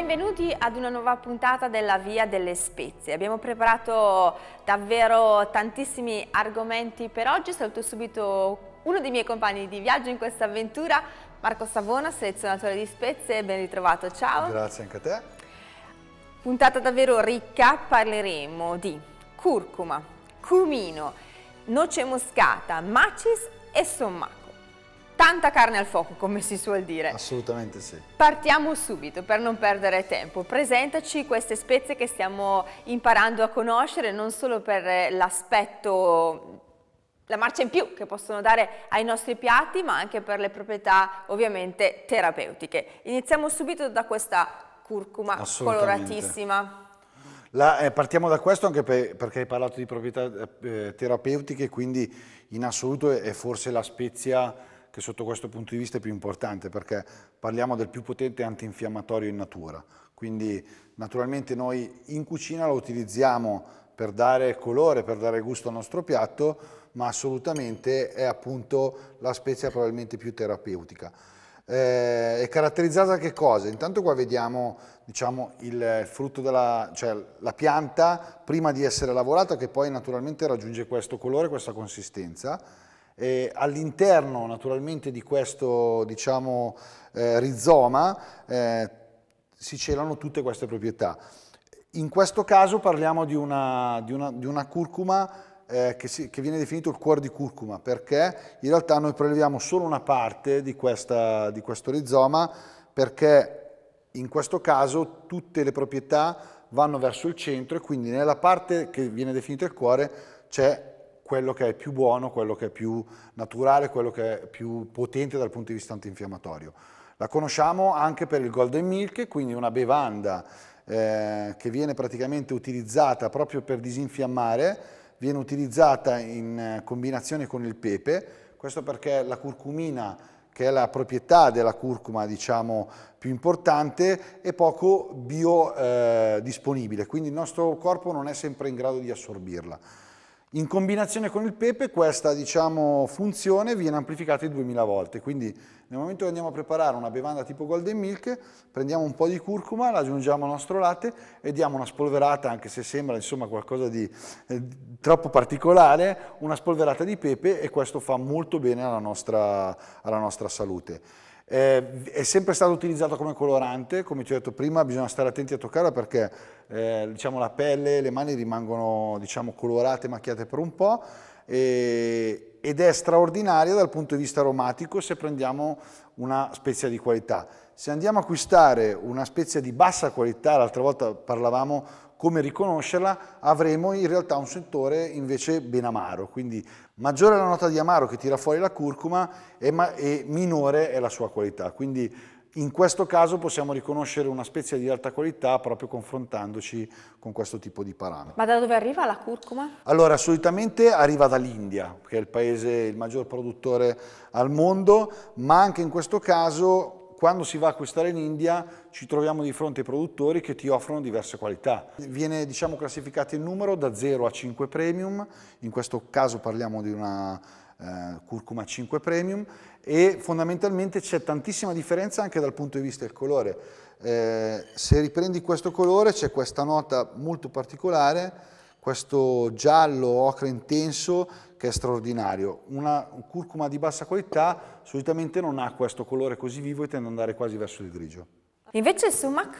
Benvenuti ad una nuova puntata della Via delle Spezie. Abbiamo preparato davvero tantissimi argomenti per oggi. Saluto subito uno dei miei compagni di viaggio in questa avventura, Marco Savona, selezionatore di spezie. Ben ritrovato, ciao. Grazie anche a te. Puntata davvero ricca, parleremo di curcuma, cumino, noce moscata, macis e sommac tanta carne al fuoco, come si suol dire. Assolutamente sì. Partiamo subito, per non perdere tempo. Presentaci queste spezie che stiamo imparando a conoscere, non solo per eh, l'aspetto la marcia in più che possono dare ai nostri piatti, ma anche per le proprietà ovviamente terapeutiche. Iniziamo subito da questa curcuma coloratissima. La, eh, partiamo da questo anche per, perché hai parlato di proprietà eh, terapeutiche, quindi in assoluto è, è forse la spezia che sotto questo punto di vista è più importante perché parliamo del più potente antinfiammatorio in natura. Quindi naturalmente noi in cucina lo utilizziamo per dare colore, per dare gusto al nostro piatto, ma assolutamente è appunto la spezia probabilmente più terapeutica. Eh, è caratterizzata da che cosa? Intanto qua vediamo diciamo, il frutto della cioè, la pianta prima di essere lavorata che poi naturalmente raggiunge questo colore, questa consistenza eh, all'interno naturalmente di questo diciamo, eh, rizoma eh, si celano tutte queste proprietà. In questo caso parliamo di una, di una, di una curcuma eh, che, si, che, viene definito il cuore di curcuma perché in realtà noi preleviamo solo una parte di, questa, di questo rizoma perché in questo caso tutte le proprietà vanno verso il centro e quindi nella parte che viene definita il cuore c'è quello che è più buono, quello che è più naturale, quello che è più potente dal punto di vista antinfiammatorio. La conosciamo anche per il Golden Milk, quindi una bevanda eh, che viene praticamente utilizzata proprio per disinfiammare, viene utilizzata in eh, combinazione con il pepe, questo perché la curcumina che è la proprietà della curcuma diciamo, più importante, è poco biodisponibile, eh, quindi il nostro corpo non è sempre in grado di assorbirla. In combinazione con il pepe questa diciamo, funzione viene amplificata di 2000 volte, quindi nel momento che andiamo a preparare una bevanda tipo golden milk, prendiamo un po' di curcuma, la aggiungiamo al nostro latte e diamo una spolverata, anche se sembra insomma, qualcosa di eh, troppo particolare, una spolverata di pepe e questo fa molto bene alla nostra, alla nostra salute. Eh, è sempre stato utilizzato come colorante, come ti ho detto prima bisogna stare attenti a toccarla perché eh, diciamo, la pelle, le mani rimangono diciamo, colorate, macchiate per un po' e, ed è straordinaria dal punto di vista aromatico se prendiamo una spezia di qualità. Se andiamo a acquistare una spezia di bassa qualità, l'altra volta parlavamo come riconoscerla, avremo in realtà un settore invece ben amaro, quindi maggiore è la nota di amaro che tira fuori la curcuma e, e minore è la sua qualità. Quindi in questo caso possiamo riconoscere una spezia di alta qualità proprio confrontandoci con questo tipo di parametri. Ma da dove arriva la curcuma? Allora, solitamente arriva dall'India, che è il paese il maggior produttore al mondo, ma anche in questo caso quando si va a acquistare in India ci troviamo di fronte ai produttori che ti offrono diverse qualità. Viene diciamo, classificato il numero da 0 a 5 premium, in questo caso parliamo di una eh, curcuma 5 premium e fondamentalmente c'è tantissima differenza anche dal punto di vista del colore. Eh, se riprendi questo colore c'è questa nota molto particolare, questo giallo ocre intenso che è straordinario. Una un curcuma di bassa qualità solitamente non ha questo colore così vivo e tende ad andare quasi verso il grigio. Invece il sumac?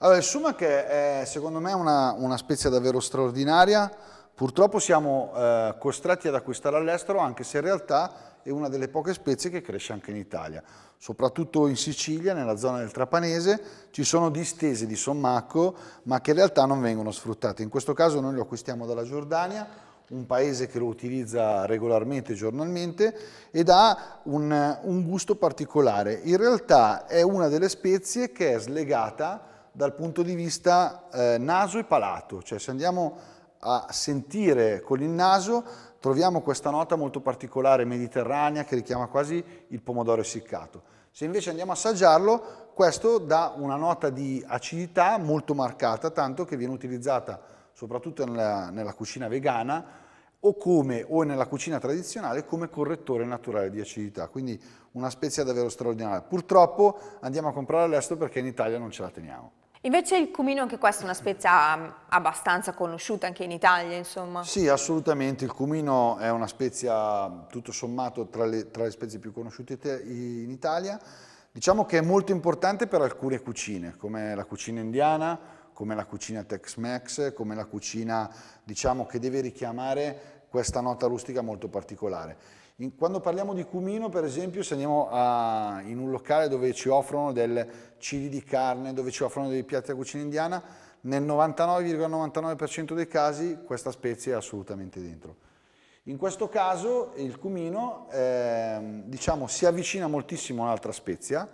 Allora, il sumac è, secondo me una, una spezia davvero straordinaria, Purtroppo siamo eh, costretti ad acquistare all'estero anche se in realtà è una delle poche spezie che cresce anche in Italia. Soprattutto in Sicilia, nella zona del Trapanese, ci sono distese di sommacco ma che in realtà non vengono sfruttate. In questo caso noi lo acquistiamo dalla Giordania, un paese che lo utilizza regolarmente, giornalmente, ed ha un, un gusto particolare. In realtà è una delle spezie che è slegata dal punto di vista eh, naso e palato, cioè se andiamo a sentire con il naso troviamo questa nota molto particolare mediterranea che richiama quasi il pomodoro essiccato. Se invece andiamo a assaggiarlo, questo dà una nota di acidità molto marcata, tanto che viene utilizzata soprattutto nella, nella cucina vegana o, come, o nella cucina tradizionale come correttore naturale di acidità, quindi una spezia davvero straordinaria. Purtroppo andiamo a comprare all'estero perché in Italia non ce la teniamo. Invece il cumino, anche questo è una spezia mm, abbastanza conosciuta anche in Italia, insomma. Sì, assolutamente. Il cumino è una spezia tutto sommato tra le, tra le spezie più conosciute in Italia. Diciamo che è molto importante per alcune cucine, come la cucina indiana, come la cucina Tex-Mex, come la cucina, diciamo, che deve richiamare questa nota rustica molto particolare. In, quando parliamo di cumino, per esempio, se andiamo a, in un locale dove ci offrono del cili di carne, dove ci offrono dei piatti a cucina indiana, nel 99,99% ,99 dei casi questa spezia è assolutamente dentro. In questo caso il cumino eh, diciamo, si avvicina moltissimo a un'altra spezia,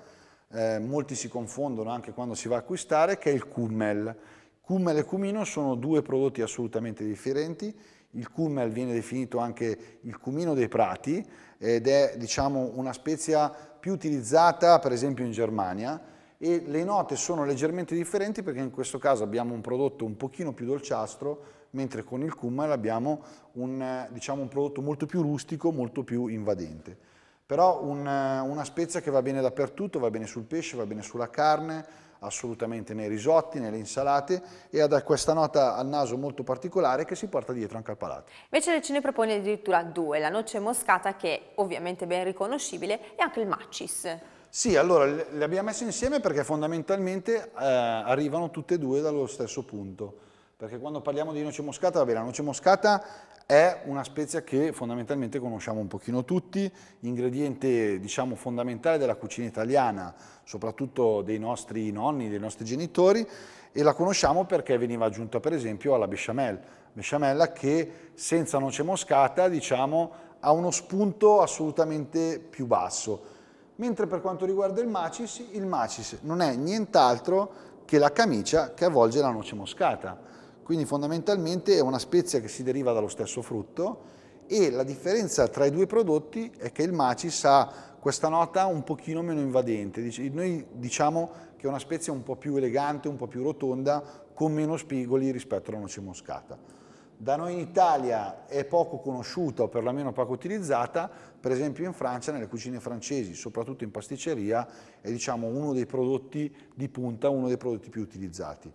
eh, molti si confondono anche quando si va a acquistare, che è il cummel. Cummel e cumino sono due prodotti assolutamente differenti, il cummel viene definito anche il cumino dei prati ed è diciamo, una spezia più utilizzata per esempio in Germania e le note sono leggermente differenti perché in questo caso abbiamo un prodotto un pochino più dolciastro mentre con il Kummel abbiamo un, diciamo, un prodotto molto più rustico, molto più invadente. Però un, eh, una spezia che va bene dappertutto, va bene sul pesce, va bene sulla carne, assolutamente nei risotti, nelle insalate e ha questa nota al naso molto particolare che si porta dietro anche al palato. Invece ce ne propone addirittura due, la noce moscata che è ovviamente ben riconoscibile e anche il macis. Sì, allora le abbiamo messe insieme perché fondamentalmente eh, arrivano tutte e due dallo stesso punto perché quando parliamo di noce moscata, vabbè, la noce moscata è una spezia che fondamentalmente conosciamo un pochino tutti, ingrediente diciamo fondamentale della cucina italiana, soprattutto dei nostri nonni, dei nostri genitori, e la conosciamo perché veniva aggiunta per esempio alla bechamel, besciamella che senza noce moscata diciamo ha uno spunto assolutamente più basso. Mentre per quanto riguarda il macis, il macis non è nient'altro che la camicia che avvolge la noce moscata quindi fondamentalmente è una spezia che si deriva dallo stesso frutto e la differenza tra i due prodotti è che il macis ha questa nota un pochino meno invadente. Noi diciamo che è una spezia un po' più elegante, un po' più rotonda, con meno spigoli rispetto alla noce moscata. Da noi in Italia è poco conosciuta o perlomeno poco utilizzata, per esempio in Francia, nelle cucine francesi, soprattutto in pasticceria, è diciamo, uno dei prodotti di punta, uno dei prodotti più utilizzati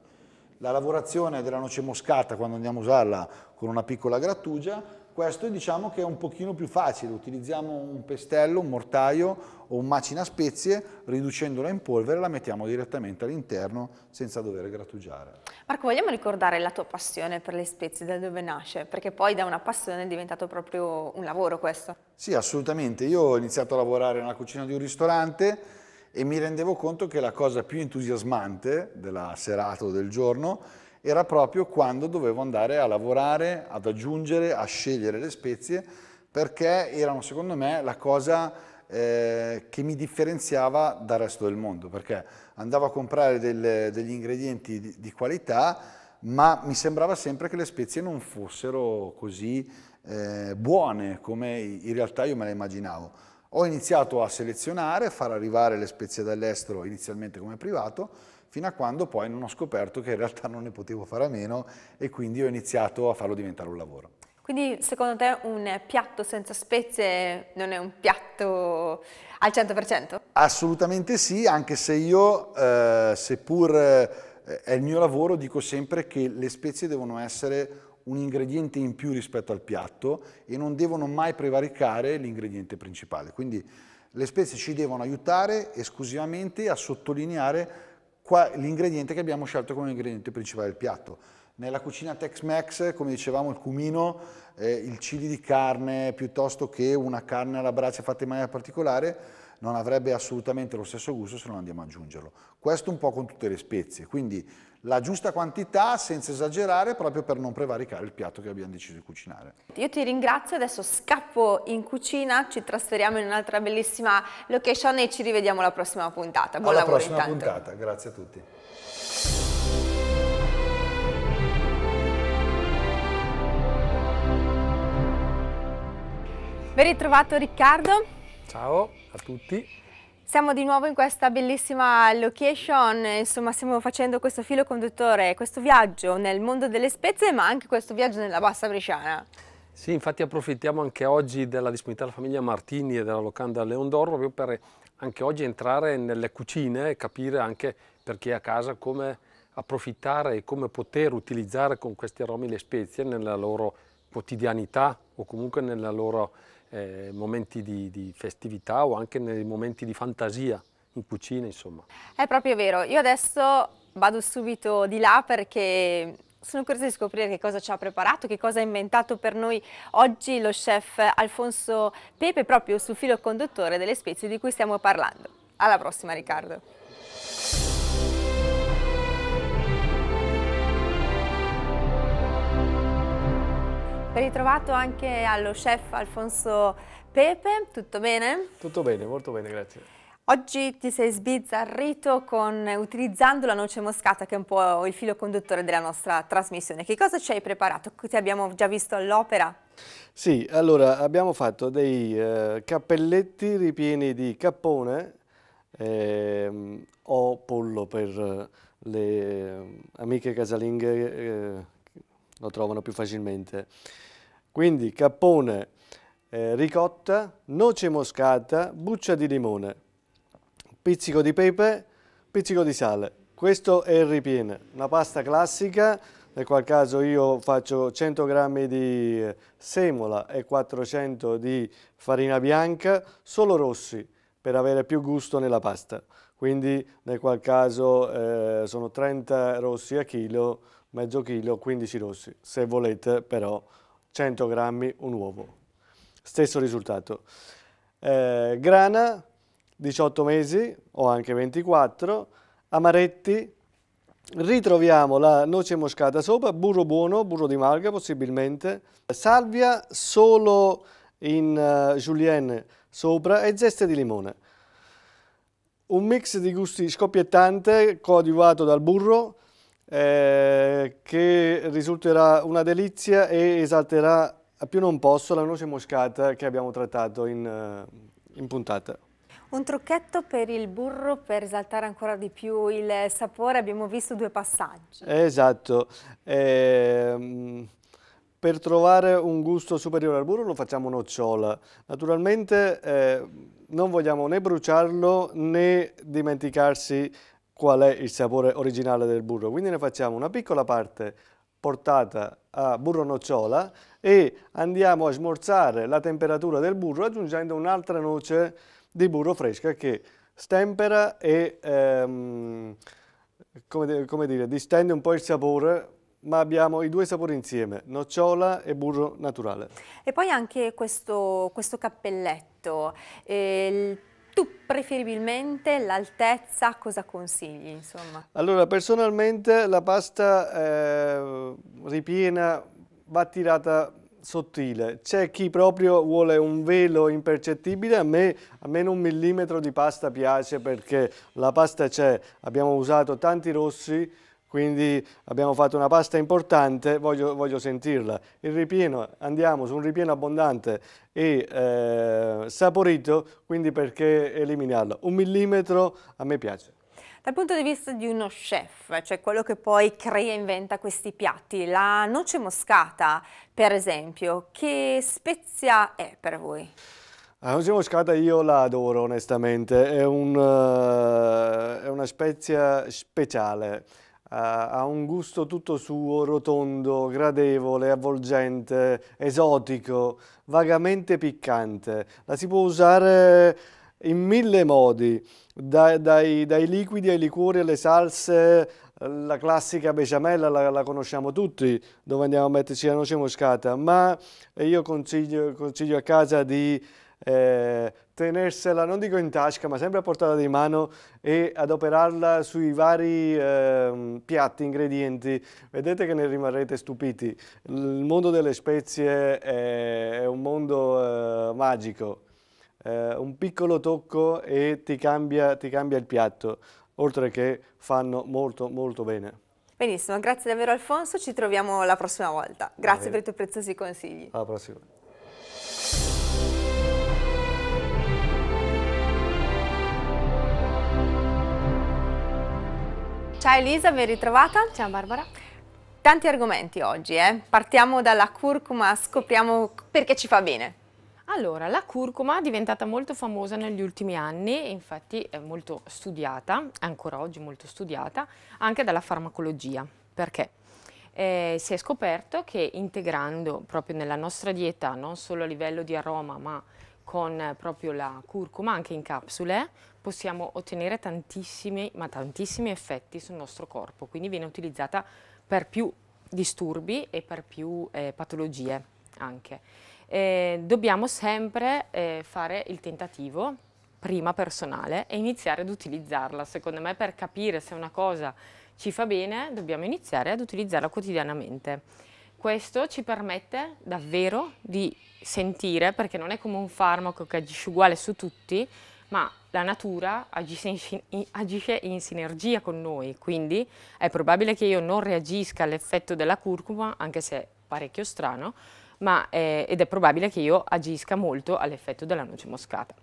la lavorazione della noce moscata quando andiamo a usarla con una piccola grattugia, questo diciamo che è un pochino più facile, utilizziamo un pestello, un mortaio o un macina spezie, riducendola in polvere la mettiamo direttamente all'interno senza dover grattugiare. Marco, vogliamo ricordare la tua passione per le spezie, da dove nasce? Perché poi da una passione è diventato proprio un lavoro questo. Sì, assolutamente. Io ho iniziato a lavorare nella cucina di un ristorante, e mi rendevo conto che la cosa più entusiasmante della serata o del giorno era proprio quando dovevo andare a lavorare, ad aggiungere, a scegliere le spezie, perché erano secondo me la cosa eh, che mi differenziava dal resto del mondo, perché andavo a comprare del, degli ingredienti di, di, qualità, ma mi sembrava sempre che le spezie non fossero così eh, buone come in realtà io me le immaginavo. Ho iniziato a selezionare, a far arrivare le spezie dall'estero inizialmente come privato, fino a quando poi non ho scoperto che in realtà non ne potevo fare a meno e quindi ho iniziato a farlo diventare un lavoro. Quindi secondo te un piatto senza spezie non è un piatto al 100%? Assolutamente sì, anche se io, eh, seppur eh, è il mio lavoro, dico sempre che le spezie devono essere un ingrediente in più rispetto al piatto e non devono mai prevaricare l'ingrediente principale. Quindi le spezie ci devono aiutare esclusivamente a sottolineare l'ingrediente che abbiamo scelto come ingrediente principale del piatto. Nella cucina Tex-Mex, come dicevamo, il cumino, eh, il chili di carne, piuttosto che una carne alla brace fatta in maniera particolare, non avrebbe assolutamente lo stesso gusto se non andiamo ad aggiungerlo. Questo un po' con tutte le spezie. Quindi la giusta quantità senza esagerare proprio per non prevaricare il piatto che abbiamo deciso di cucinare. Io ti ringrazio, adesso scappo in cucina, ci trasferiamo in un'altra bellissima location e ci rivediamo alla prossima puntata. Buon alla lavoro prossima intanto. puntata, grazie a tutti. Ben ritrovato Riccardo. Ciao a tutti. Siamo di nuovo in questa bellissima location, insomma stiamo facendo questo filo conduttore, questo viaggio nel mondo delle spezie ma anche questo viaggio nella Bassa Bresciana. Sì, infatti approfittiamo anche oggi della disponibilità della famiglia Martini e della locanda Leon d'Oro proprio per anche oggi entrare nelle cucine e capire anche per chi è a casa come approfittare e come poter utilizzare con questi aromi le spezie nella loro quotidianità o comunque nei loro eh, momenti di, di festività o anche nei momenti di fantasia in cucina, insomma. È proprio vero. Io adesso vado subito di là perché sono curiosa di scoprire che cosa ci ha preparato, che cosa ha inventato per noi oggi lo chef Alfonso Pepe proprio sul filo conduttore delle spezie di cui stiamo parlando. Alla prossima Riccardo! ritrovato anche allo chef Alfonso Pepe, tutto bene? Tutto bene, molto bene, grazie. Oggi ti sei sbizzarrito con, utilizzando la noce moscata che è un po' il filo conduttore della nostra trasmissione. Che cosa ci hai preparato? Ti abbiamo già visto all'opera? Sì, allora abbiamo fatto dei eh, cappelletti ripieni di cappone eh, o pollo per eh, le eh, amiche casalinghe eh, lo trovano più facilmente. Quindi cappone, eh, ricotta, noce moscata, buccia di limone, pizzico di pepe, pizzico di sale. Questo è il ripieno, una pasta classica, nel qual caso io faccio 100 g di eh, semola e 400 di farina bianca, solo rossi, per avere più gusto nella pasta. Quindi nel qual caso eh, sono 30 rossi a chilo, mezzo chilo, 15 rossi. Se volete però 100 grammi un uovo. Stesso risultato. Eh, grana, 18 mesi o anche 24, amaretti, ritroviamo la noce moscata sopra, burro buono, burro di malga possibilmente, salvia solo in uh, julienne sopra e zeste di limone. Un mix di gusti scoppiettante coadiuvato dal burro, eh, che risulterà una delizia e esalterà a più non posso la noce moscata che abbiamo trattato in, eh, in puntata. Un trucchetto per il burro per esaltare ancora di più il sapore, abbiamo visto due passaggi. Esatto, eh, per trovare un gusto superiore al burro lo facciamo nocciola. Naturalmente eh, non vogliamo né bruciarlo né dimenticarsi qual è il sapore originale del burro. Quindi ne facciamo una piccola parte portata a burro nocciola e andiamo a smorzare la temperatura del burro aggiungendo un'altra noce di burro fresca che stempera e ehm, come, come dire, distende un po' il sapore ma abbiamo i due sapori insieme, nocciola e burro naturale. E poi anche questo, questo cappelletto, eh, tu preferibilmente l'altezza cosa consigli insomma? Allora personalmente la pasta eh, ripiena va tirata sottile, c'è chi proprio vuole un velo impercettibile, a me almeno un millimetro di pasta piace perché la pasta c'è, abbiamo usato tanti rossi quindi abbiamo fatto una pasta importante, voglio, voglio, sentirla. Il ripieno, andiamo su un ripieno abbondante e eh, saporito, quindi perché eliminarla? Un millimetro a me piace. Dal punto di vista di uno chef, cioè quello che poi crea e inventa questi piatti, la noce moscata, per esempio, che spezia è per voi? La noce moscata io la adoro onestamente, è, un, uh, è una spezia speciale ha un gusto tutto suo, rotondo, gradevole, avvolgente, esotico, vagamente piccante. La si può usare in mille modi, da, dai, dai, liquidi ai liquori alle salse, la classica beciamella la, la, conosciamo tutti, dove andiamo a metterci la noce moscata, ma io consiglio, consiglio a casa di eh, tenersela, non dico in tasca, ma sempre a portata di mano e adoperarla sui vari eh, piatti, ingredienti. Vedete che ne rimarrete stupiti. Il mondo delle spezie è, è un mondo eh, magico. Eh, un piccolo tocco e ti cambia, ti cambia il piatto, oltre che fanno molto molto bene. Benissimo, grazie davvero Alfonso, ci troviamo la prossima volta. Grazie per i tuoi preziosi consigli. Alla prossima. Ciao Elisa, ben ritrovata. Ciao Barbara. Tanti argomenti oggi, eh? partiamo dalla curcuma, scopriamo perché ci fa bene. Allora, la curcuma è diventata molto famosa negli ultimi anni, infatti è molto studiata, ancora oggi molto studiata, anche dalla farmacologia. Perché? Eh, si è scoperto che integrando proprio nella nostra dieta, non solo a livello di aroma, ma con proprio la curcuma anche in capsule, possiamo ottenere tantissimi, ma tantissimi effetti sul nostro corpo, quindi viene utilizzata per più disturbi e per più eh, patologie anche. Eh, dobbiamo sempre eh, fare il tentativo prima personale e iniziare ad utilizzarla. Secondo me per capire se una cosa ci fa bene dobbiamo iniziare ad utilizzarla quotidianamente. Questo ci permette davvero di sentire, perché non è come un farmaco che agisce uguale su tutti, ma la natura agisce in, agisce in, sinergia con noi, quindi è probabile che io non reagisca all'effetto della curcuma, anche se è parecchio strano, ma, eh, ed è probabile che io agisca molto all'effetto della noce moscata.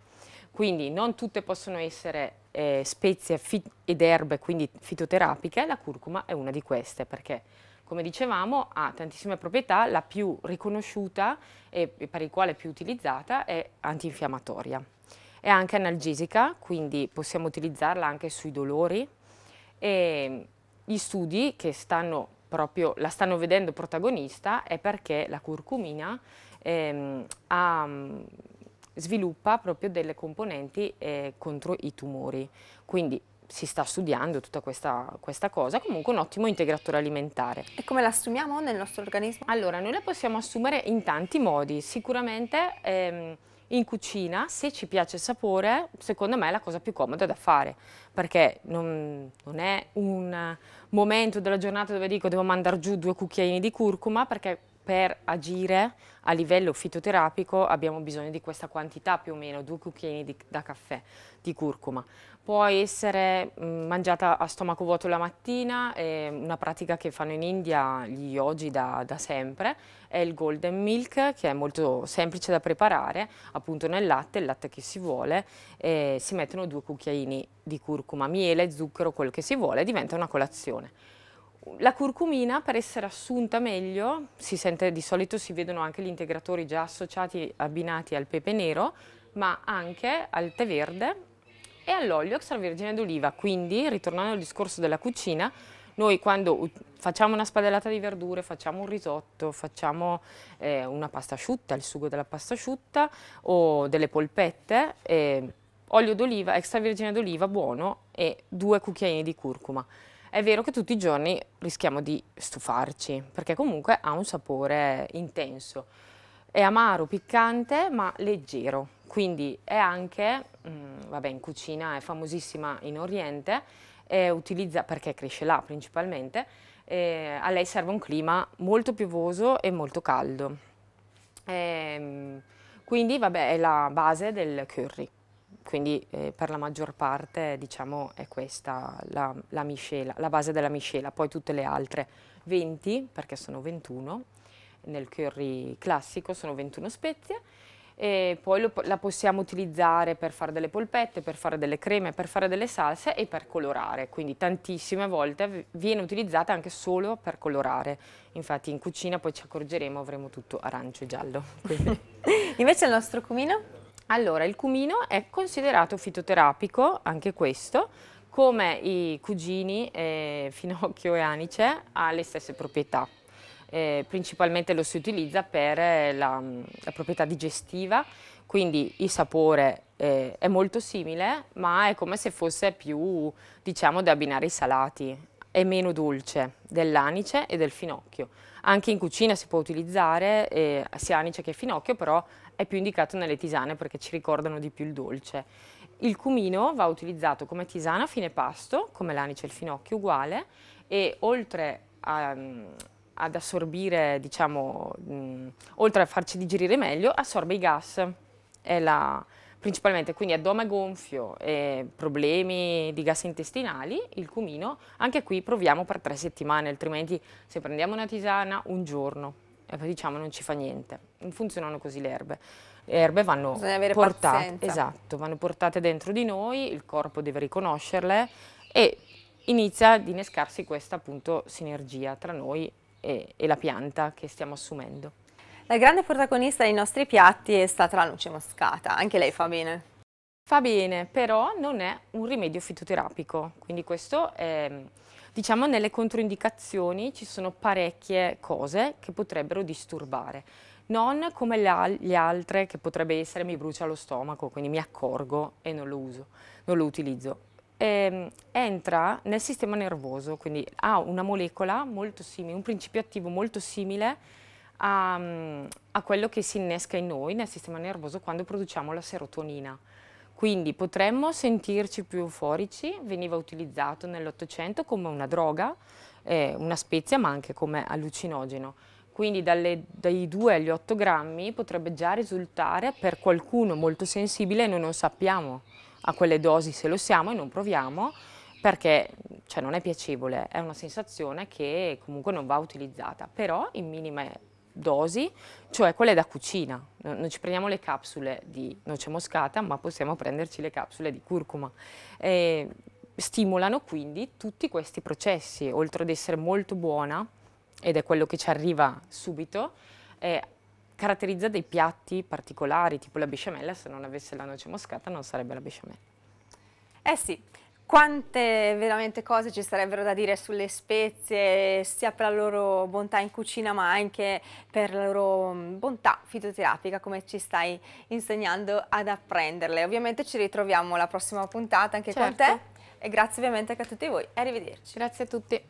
Quindi non tutte possono essere eh, spezie ed erbe, quindi fitoterapiche, la curcuma è una di queste, perché come dicevamo ha tantissime proprietà, la più riconosciuta e per il quale è più utilizzata è antinfiammatoria. È anche analgesica, quindi possiamo utilizzarla anche sui dolori. E gli studi che stanno proprio, la stanno vedendo protagonista è perché la curcumina ehm, ha, mm, sviluppa proprio delle componenti eh, contro i tumori. Quindi si sta studiando tutta questa, questa, cosa, comunque un ottimo integratore alimentare. E come la assumiamo nel nostro organismo? Allora, noi la possiamo assumere in tanti modi, sicuramente... Ehm, in cucina, se ci piace il sapore, secondo me è la cosa più comoda da fare, perché non, non è un momento della giornata dove dico devo mandare giù due cucchiaini di curcuma, perché per agire a livello fitoterapico abbiamo bisogno di questa quantità più o meno, due cucchiaini di, da caffè di curcuma. Può essere mh, mm, mangiata a stomaco vuoto la mattina, è una pratica che fanno in India gli yogi da, da, sempre, è il golden milk che è molto semplice da preparare, appunto nel latte, il latte che si vuole, si mettono due cucchiaini di curcuma, miele, zucchero, quello che si vuole, diventa una colazione. La curcumina per essere assunta meglio, si sente, di solito si vedono anche gli integratori già associati abbinati al pepe nero, ma anche al tè verde e all'olio extravergine d'oliva. Quindi, ritornando al discorso della cucina, noi quando facciamo una spadellata di verdure, facciamo un risotto, facciamo eh, una pasta asciutta, il sugo della pasta asciutta o delle polpette, eh, olio d'oliva, extravergine d'oliva buono e due cucchiaini di curcuma. È vero che tutti i giorni rischiamo di stufarci, perché comunque ha un sapore intenso. È amaro, piccante, ma leggero. Quindi è anche, mh, mm, vabbè, in cucina è famosissima in Oriente, utilizza, perché cresce là principalmente, a lei serve un clima molto piovoso e molto caldo. E, ehm, quindi, vabbè, è la base del curry. Quindi eh, per la maggior parte diciamo, è questa la, la, miscela, la base della miscela, poi tutte le altre 20 perché sono 21 nel curry classico sono 21 spezie e poi lo, la possiamo utilizzare per fare delle polpette, per fare delle creme, per fare delle salse e per colorare, quindi tantissime volte viene utilizzata anche solo per colorare, infatti in cucina poi ci accorgeremo avremo tutto arancio e giallo. Invece il nostro cumino? Allora, il cumino è considerato fitoterapico, anche questo, come i cugini eh, finocchio e anice, ha le stesse proprietà. Eh, principalmente lo si utilizza per eh, la, mm, la proprietà digestiva, quindi il sapore eh, è molto simile, ma è come se fosse più, diciamo, da abbinare i salati. È meno dolce dell'anice e del finocchio. Anche in cucina si può utilizzare eh, sia anice che finocchio, però è più indicato nelle tisane perché ci ricordano di più il dolce. Il cumino va utilizzato come tisana a fine pasto, come l'anice e il finocchio uguale, e oltre a, mm, ad assorbire, diciamo, mh, mm, oltre a farci digerire meglio, assorbe i gas. La, principalmente quindi addome gonfio e problemi di gas intestinali, il cumino, anche qui proviamo per tre settimane, altrimenti se prendiamo una tisana un giorno e eh, poi diciamo non ci fa niente. non Funzionano così le erbe. Le erbe vanno portate, esatto, vanno portate dentro di noi, il corpo deve riconoscerle e inizia ad innescarsi questa appunto sinergia tra noi e, e la pianta che stiamo assumendo. La grande protagonista dei nostri piatti è stata la luce moscata, anche lei fa bene. Fa bene, però non è un rimedio fitoterapico, quindi questo è Diciamo nelle controindicazioni ci sono parecchie cose che potrebbero disturbare non come le, le, altre che potrebbe essere mi brucia lo stomaco, quindi mi accorgo e non lo uso, non lo utilizzo. E, ehm, entra nel sistema nervoso, quindi ha una molecola molto simile, un principio attivo molto simile a, a quello che si innesca in noi nel sistema nervoso quando produciamo la serotonina. Quindi potremmo sentirci più euforici, veniva utilizzato nell'Ottocento come una droga, eh, una spezia ma anche come allucinogeno. Quindi dalle, dai 2 agli 8 grammi potrebbe già risultare per qualcuno molto sensibile e noi non sappiamo a quelle dosi se lo siamo e non proviamo perché cioè, non è piacevole, è una sensazione che comunque non va utilizzata, però in minime dosi, cioè quelle da cucina. Non ci prendiamo le capsule di noce moscata, ma possiamo prenderci le capsule di curcuma. Eh, stimolano quindi tutti questi processi, oltre ad essere molto buona, ed è quello che ci arriva subito, eh, caratterizza dei piatti particolari, tipo la besciamella, se non avesse la noce moscata non sarebbe la besciamella. Eh sì, quante veramente cose ci sarebbero da dire sulle spezie, sia per la loro bontà in cucina ma anche per la loro mm, bontà fitoterapica, come ci stai insegnando ad apprenderle. Ovviamente ci ritroviamo alla prossima puntata anche certo. con te certo. e grazie ovviamente anche a tutti voi. Arrivederci. Grazie a tutti.